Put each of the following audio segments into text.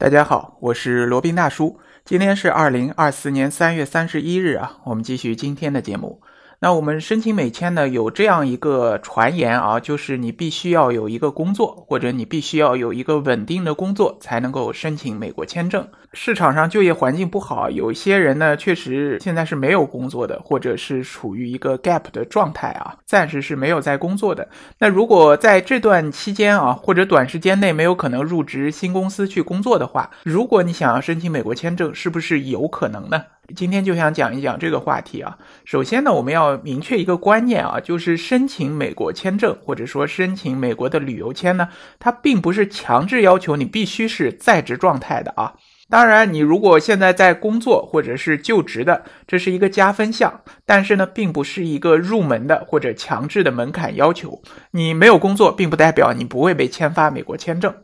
大家好，我是罗宾大叔。今天是二零二四年三月三十一日啊，我们继续今天的节目。那我们申请美签呢？有这样一个传言啊，就是你必须要有一个工作，或者你必须要有一个稳定的工作，才能够申请美国签证。市场上就业环境不好，有些人呢，确实现在是没有工作的，或者是处于一个 gap 的状态啊，暂时是没有在工作的。那如果在这段期间啊，或者短时间内没有可能入职新公司去工作的话，如果你想要申请美国签证，是不是有可能呢？今天就想讲一讲这个话题啊。首先呢，我们要明确一个观念啊，就是申请美国签证或者说申请美国的旅游签呢，它并不是强制要求你必须是在职状态的啊。当然，你如果现在在工作或者是就职的，这是一个加分项，但是呢，并不是一个入门的或者强制的门槛要求。你没有工作，并不代表你不会被签发美国签证，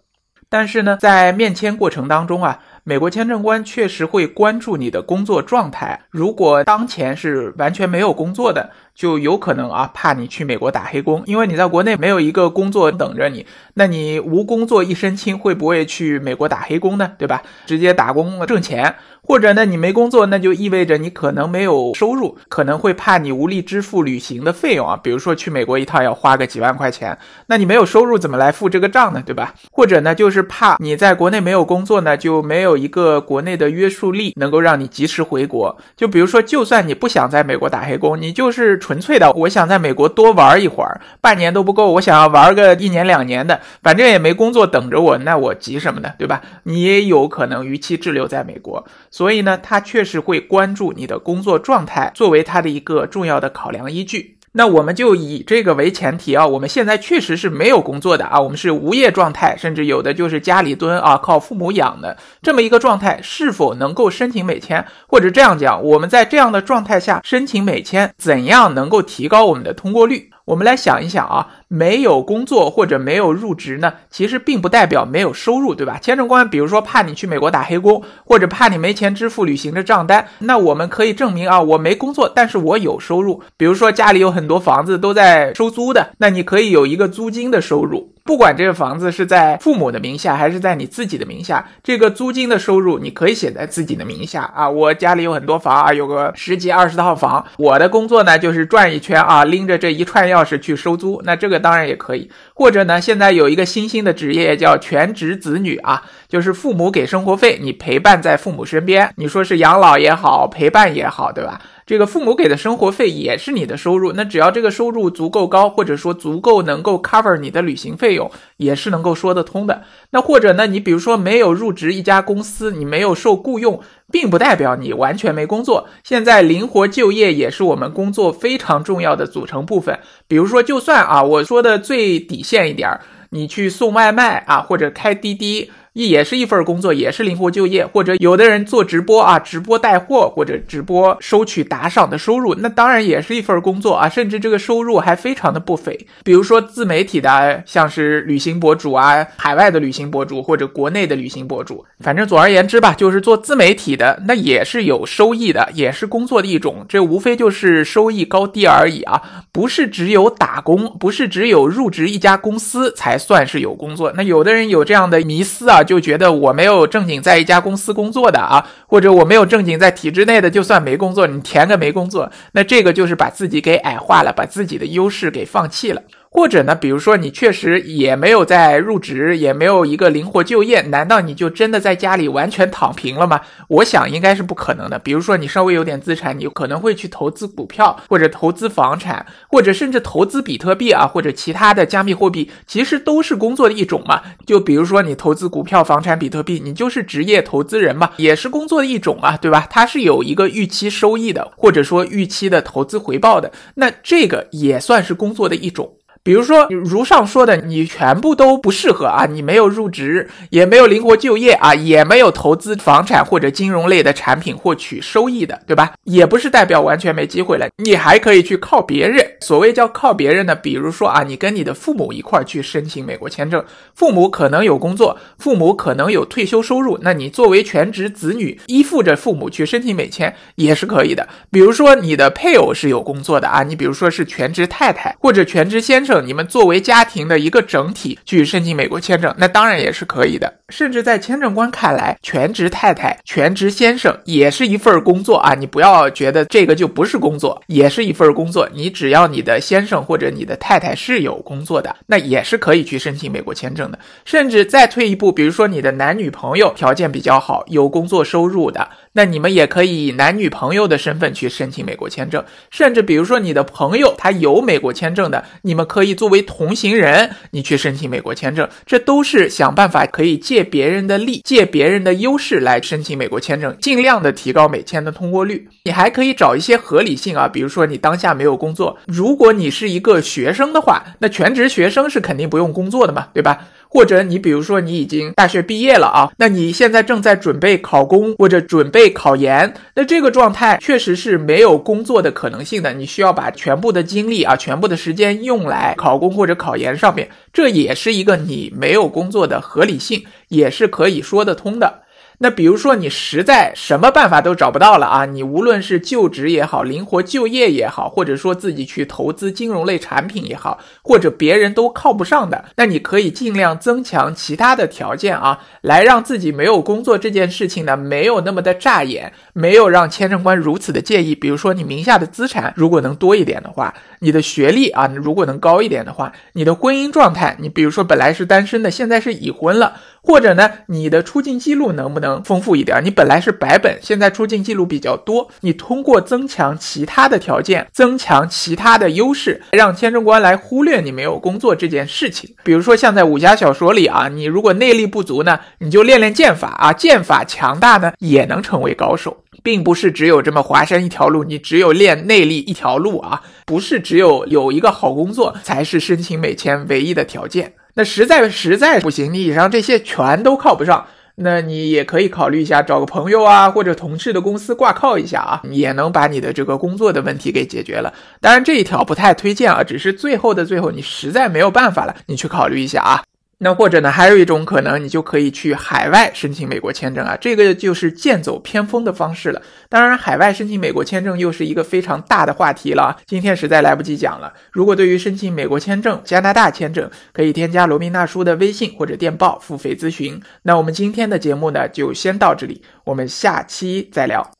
但是呢，在面签过程当中啊。美国签证官确实会关注你的工作状态。如果当前是完全没有工作的，就有可能啊，怕你去美国打黑工，因为你在国内没有一个工作等着你，那你无工作一身轻，会不会去美国打黑工呢？对吧？直接打工挣钱，或者呢，你没工作，那就意味着你可能没有收入，可能会怕你无力支付旅行的费用啊。比如说去美国一趟要花个几万块钱，那你没有收入怎么来付这个账呢？对吧？或者呢，就是怕你在国内没有工作呢，就没有。有一个国内的约束力能够让你及时回国，就比如说，就算你不想在美国打黑工，你就是纯粹的，我想在美国多玩一会儿，半年都不够，我想要玩个一年两年的，反正也没工作等着我，那我急什么呢？对吧？你也有可能逾期滞留在美国，所以呢，他确实会关注你的工作状态，作为他的一个重要的考量依据。那我们就以这个为前提啊，我们现在确实是没有工作的啊，我们是无业状态，甚至有的就是家里蹲啊，靠父母养的这么一个状态，是否能够申请美签？或者这样讲，我们在这样的状态下申请美签，怎样能够提高我们的通过率？我们来想一想啊。没有工作或者没有入职呢，其实并不代表没有收入，对吧？签证官，比如说怕你去美国打黑工，或者怕你没钱支付旅行的账单，那我们可以证明啊，我没工作，但是我有收入。比如说家里有很多房子都在收租的，那你可以有一个租金的收入。不管这个房子是在父母的名下还是在你自己的名下，这个租金的收入你可以写在自己的名下啊。我家里有很多房啊，有个十几二十套房，我的工作呢就是转一圈啊，拎着这一串钥匙去收租，那这个。当然也可以，或者呢，现在有一个新兴的职业叫全职子女啊，就是父母给生活费，你陪伴在父母身边，你说是养老也好，陪伴也好，对吧？这个父母给的生活费也是你的收入，那只要这个收入足够高，或者说足够能够 cover 你的旅行费用，也是能够说得通的。那或者呢，你比如说没有入职一家公司，你没有受雇用。并不代表你完全没工作。现在灵活就业也是我们工作非常重要的组成部分。比如说，就算啊，我说的最底线一点儿，你去送外卖啊，或者开滴滴。也是一份工作，也是灵活就业，或者有的人做直播啊，直播带货或者直播收取打赏的收入，那当然也是一份工作啊，甚至这个收入还非常的不菲。比如说自媒体的，像是旅行博主啊，海外的旅行博主或者国内的旅行博主，反正总而言之吧，就是做自媒体的那也是有收益的，也是工作的一种，这无非就是收益高低而已啊，不是只有打工，不是只有入职一家公司才算是有工作，那有的人有这样的迷思啊。就觉得我没有正经在一家公司工作的啊，或者我没有正经在体制内的，就算没工作，你填个没工作，那这个就是把自己给矮化了，把自己的优势给放弃了。或者呢，比如说你确实也没有在入职，也没有一个灵活就业，难道你就真的在家里完全躺平了吗？我想应该是不可能的。比如说你稍微有点资产，你可能会去投资股票，或者投资房产，或者甚至投资比特币啊，或者其他的加密货币，其实都是工作的一种嘛。就比如说你投资股票、房产、比特币，你就是职业投资人嘛，也是工作的一种嘛，对吧？它是有一个预期收益的，或者说预期的投资回报的，那这个也算是工作的一种。比如说，如上说的，你全部都不适合啊，你没有入职，也没有灵活就业啊，也没有投资房产或者金融类的产品获取收益的，对吧？也不是代表完全没机会了，你还可以去靠别人。所谓叫靠别人呢，比如说啊，你跟你的父母一块儿去申请美国签证，父母可能有工作，父母可能有退休收入，那你作为全职子女依附着父母去申请美签也是可以的。比如说你的配偶是有工作的啊，你比如说是全职太太或者全职先生。你们作为家庭的一个整体去申请美国签证，那当然也是可以的。甚至在签证官看来，全职太太、全职先生也是一份工作啊！你不要觉得这个就不是工作，也是一份工作。你只要你的先生或者你的太太是有工作的，那也是可以去申请美国签证的。甚至再退一步，比如说你的男女朋友条件比较好，有工作收入的。那你们也可以以男女朋友的身份去申请美国签证，甚至比如说你的朋友他有美国签证的，你们可以作为同行人，你去申请美国签证，这都是想办法可以借别人的力借别人的优势来申请美国签证，尽量的提高美签的通过率。你还可以找一些合理性啊，比如说你当下没有工作，如果你是一个学生的话，那全职学生是肯定不用工作的嘛，对吧？或者你比如说你已经大学毕业了啊，那你现在正在准备考公或者准备考研，那这个状态确实是没有工作的可能性的。你需要把全部的精力啊，全部的时间用来考公或者考研上面，这也是一个你没有工作的合理性，也是可以说得通的。那比如说，你实在什么办法都找不到了啊，你无论是就职也好，灵活就业也好，或者说自己去投资金融类产品也好，或者别人都靠不上的，那你可以尽量增强其他的条件啊，来让自己没有工作这件事情呢，没有那么的扎眼，没有让签证官如此的介意。比如说你名下的资产如果能多一点的话，你的学历啊，如果能高一点的话，你的婚姻状态，你比如说本来是单身的，现在是已婚了。或者呢，你的出境记录能不能丰富一点？你本来是白本，现在出境记录比较多，你通过增强其他的条件，增强其他的优势，让签证官来忽略你没有工作这件事情。比如说像在武侠小说里啊，你如果内力不足呢，你就练练剑法啊，剑法强大呢也能成为高手，并不是只有这么华山一条路，你只有练内力一条路啊，不是只有有一个好工作才是申请美签唯一的条件。那实在实在不行，你以上这些全都靠不上，那你也可以考虑一下，找个朋友啊或者同事的公司挂靠一下啊，也能把你的这个工作的问题给解决了。当然这一条不太推荐啊，只是最后的最后你实在没有办法了，你去考虑一下啊。那或者呢，还有一种可能，你就可以去海外申请美国签证啊，这个就是剑走偏锋的方式了。当然，海外申请美国签证又是一个非常大的话题了，今天实在来不及讲了。如果对于申请美国签证、加拿大签证，可以添加罗宾大叔的微信或者电报付费咨询。那我们今天的节目呢，就先到这里，我们下期再聊。